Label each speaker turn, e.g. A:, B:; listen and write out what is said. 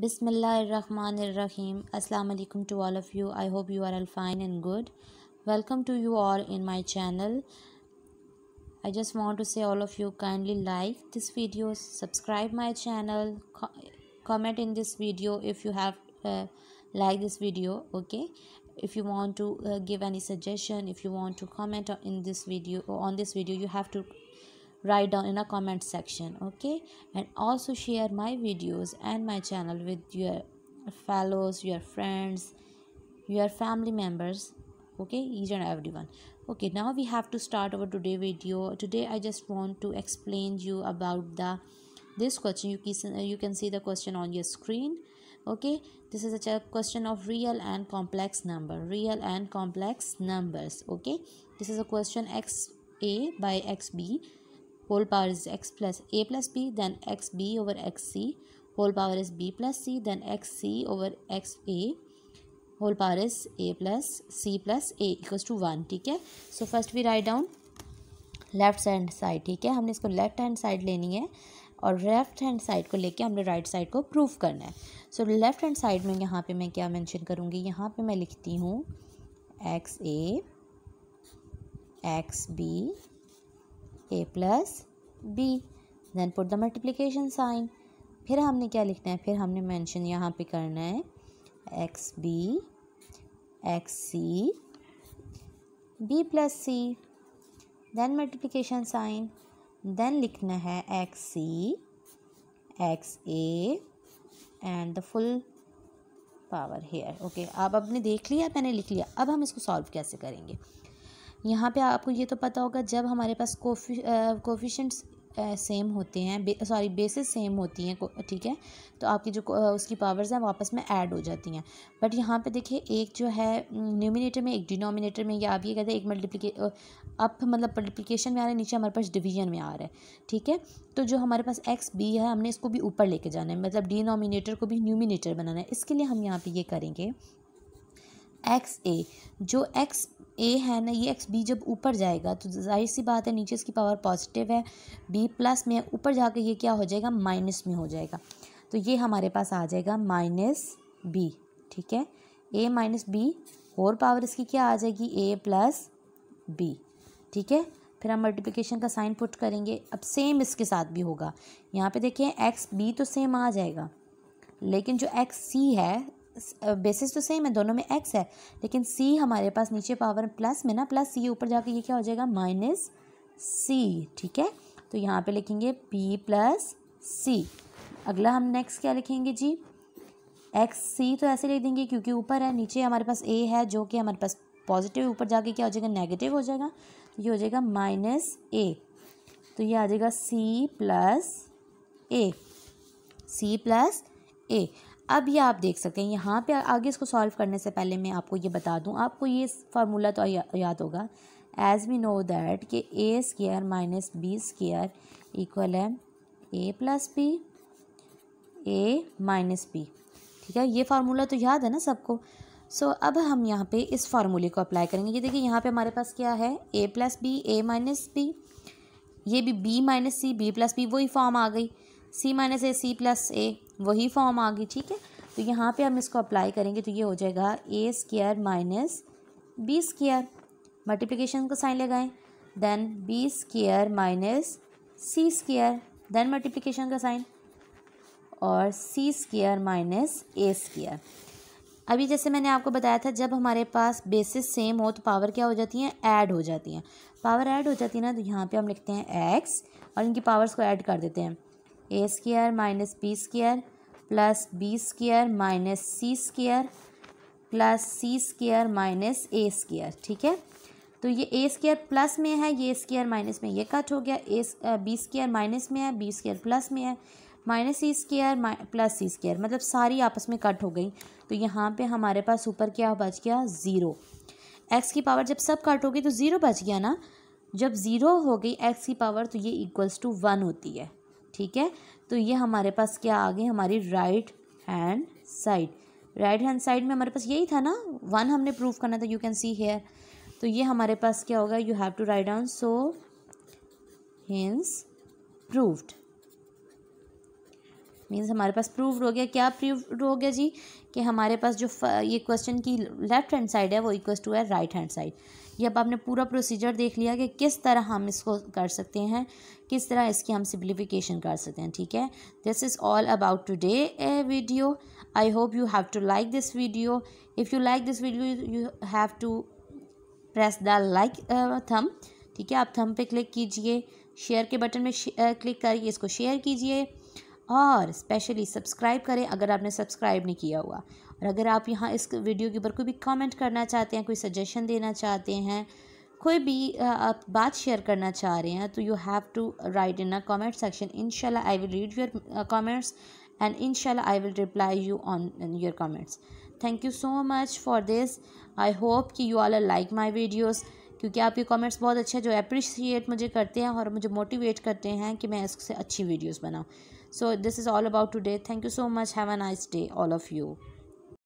A: Bismillahirrahmanirrahim. Assalamu alaikum to all of you. I hope you are all fine and good. Welcome to you all in my channel. I just want to say all of you kindly like this video, subscribe my channel, co comment in this video if you have uh, like this video, okay? If you want to uh, give any suggestion, if you want to comment in this video or on this video, you have to write down in a comment section okay and also share my videos and my channel with your fellows your friends your family members okay each and everyone okay now we have to start our today video today i just want to explain you about the this question you can you can see the question on your screen okay this is a question of real and complex number real and complex numbers okay this is a question x a by x b whole power is x plus a plus b then x b over x c whole power is b plus c then x c over x a whole power is a plus c plus a equals to one ठीक है so first we write down left hand side ठीक है हमने इसको left hand side लेनी है और left hand side को लेके हमने राइट साइड को प्रूफ करना है सो लेफ्ट हैंड साइड में यहाँ पे मैं क्या मेंशन करूँगी यहाँ पे मैं लिखती हूँ x a x b a plus b then put the multiplication sign फिर हमने क्या लिखना है फिर हमने मैंशन यहाँ पे करना है x b x c b plus c then multiplication sign then लिखना है x c x a and the full power here okay आप अपने देख लिया मैंने लिख लिया अब हम इसको सॉल्व कैसे करेंगे यहाँ पे आपको ये तो पता होगा जब हमारे पास कोफी कोफिशेंट्स सेम होते हैं बे सॉरी बेसिस सेम होती हैं ठीक है तो आपकी जो उसकी पावर्स हैं वापस में ऐड हो जाती हैं बट यहाँ पे देखिए एक जो है न्यूमिनेटर में एक डिनोमिनेटर में या आप ये कहते हैं एक मल्टीप्लिके अप मतलब मल्टीप्लिकेशन में आ रहा है नीचे हमारे पास डिवीजन में आ रहा है ठीक है तो जो हमारे पास एक्स बी है हमने इसको भी ऊपर लेके जाना है मतलब डिनोमिनेटर को भी न्यूमिनेटर बनाना है इसके लिए हम यहाँ पर ये करेंगे एक्स ए जो एक्स ए है ना ये एक्स बी जब ऊपर जाएगा तो जाहिर सी बात है नीचे इसकी पावर पॉजिटिव है बी प्लस में ऊपर जाकर ये क्या हो जाएगा माइनस में हो जाएगा तो ये हमारे पास आ जाएगा माइनस बी ठीक है ए माइनस बी और पावर इसकी क्या आ जाएगी ए प्लस बी ठीक है फिर हम मल्टीप्लिकेशन का साइन पुट करेंगे अब सेम इसके साथ भी होगा यहाँ पे देखें एक्स बी तो सेम आ जाएगा लेकिन जो एक्स सी है बेसिस तो सेम है दोनों में एक्स है लेकिन सी हमारे पास नीचे पावर प्लस में ना प्लस सी ऊपर जाके ये क्या हो जाएगा माइनस सी ठीक है तो यहाँ पे लिखेंगे पी प्लस सी अगला हम नेक्स्ट क्या लिखेंगे जी एक्स सी तो ऐसे लिख देंगे क्योंकि ऊपर है नीचे हमारे पास ए है जो कि हमारे पास पॉजिटिव ऊपर जाके क्या हो जाएगा नेगेटिव हो जाएगा तो ये हो जाएगा माइनस ए तो ये आ जाएगा सी प्लस ए सी प्लस ए अब ये आप देख सकते हैं यहाँ पे आगे इसको सॉल्व करने से पहले मैं आपको ये बता दूँ आपको ये फार्मूला तो या, याद होगा एज़ वी नो दैट कि a square minus b square equal है a plus b a minus b ठीक है ये फार्मूला तो याद है ना सबको सो so, अब हम यहाँ पे इस फार्मूले को अप्लाई करेंगे ये देखिए यहाँ पे हमारे पास क्या है a plus b a minus b ये भी b minus c b plus b वही फॉर्म आ गई सी माइनस ए सी प्लस ए वही फॉर्म आ गई ठीक है तो यहाँ पे हम इसको अप्लाई करेंगे तो ये हो जाएगा a square minus b square multiplication का साइन लगाएं then b square minus c square then multiplication का साइन और c square minus a square अभी जैसे मैंने आपको बताया था जब हमारे पास बेसिस सेम हो तो पावर क्या हो जाती हैं ऐड हो जाती हैं पावर ऐड हो जाती है ना तो यहाँ पे हम लिखते हैं एक्स और इनकी पावर्स को ऐड कर देते हैं a square minus b square plus b square minus c square plus c square minus a square ठीक है तो ये ए स्क्र प्लस में है ये स्क्र माइनस में ये कट हो गया ए बी स्क्र माइनस में है बी स्क्र प्लस में है minus c square plus c square मतलब सारी आपस में कट हो गई तो यहाँ पे हमारे पास ऊपर क्या बच गया ज़ीरो एक्स की पावर जब सब कट हो गई तो ज़ीरो बच गया ना जब ज़ीरो हो गई एक्स की पावर तो ये इक्वल्स टू वन होती है ठीक है तो ये हमारे पास क्या आ गई हमारी right hand side right hand side में हमारे पास यही था ना वन हमने प्रूव करना था यू कैन सी हेयर तो ये हमारे पास क्या होगा you have to write down so hence proved means हमारे पास प्रूव हो गया क्या प्रूव हो गया जी कि हमारे पास जो ये क्वेश्चन की लेफ्ट हैंड साइड है वो इक्वल टू है राइट हैंड साइड ये अब आपने पूरा प्रोसीजर देख लिया कि किस तरह हम इसको कर सकते हैं किस तरह इसकी हम सिम्प्लीफिकेशन कर सकते हैं ठीक है this is all about today a video I hope you have to like this video if you like this video you have to press the like thumb ठीक है आप थम पे क्लिक कीजिए शेयर के बटन में क्लिक uh, करिए इसको शेयर कीजिए और स्पेशली सब्सक्राइब करें अगर आपने सब्सक्राइब नहीं किया हुआ और अगर आप यहाँ इस वीडियो के ऊपर कोई भी कमेंट करना चाहते हैं कोई सजेशन देना चाहते हैं कोई भी आप बात शेयर करना चाह रहे हैं तो you have to write in a comment section इनशाला I will read your comments and इनशाला I will reply you on your comments thank you so much for this I hope कि you all like my videos क्योंकि आपके comments बहुत अच्छे हैं जो appreciate मुझे करते हैं और मुझे मोटिवेट करते हैं कि मैं इससे अच्छी वीडियोस बनाऊँ so this is all about today thank you so much have a nice day all of you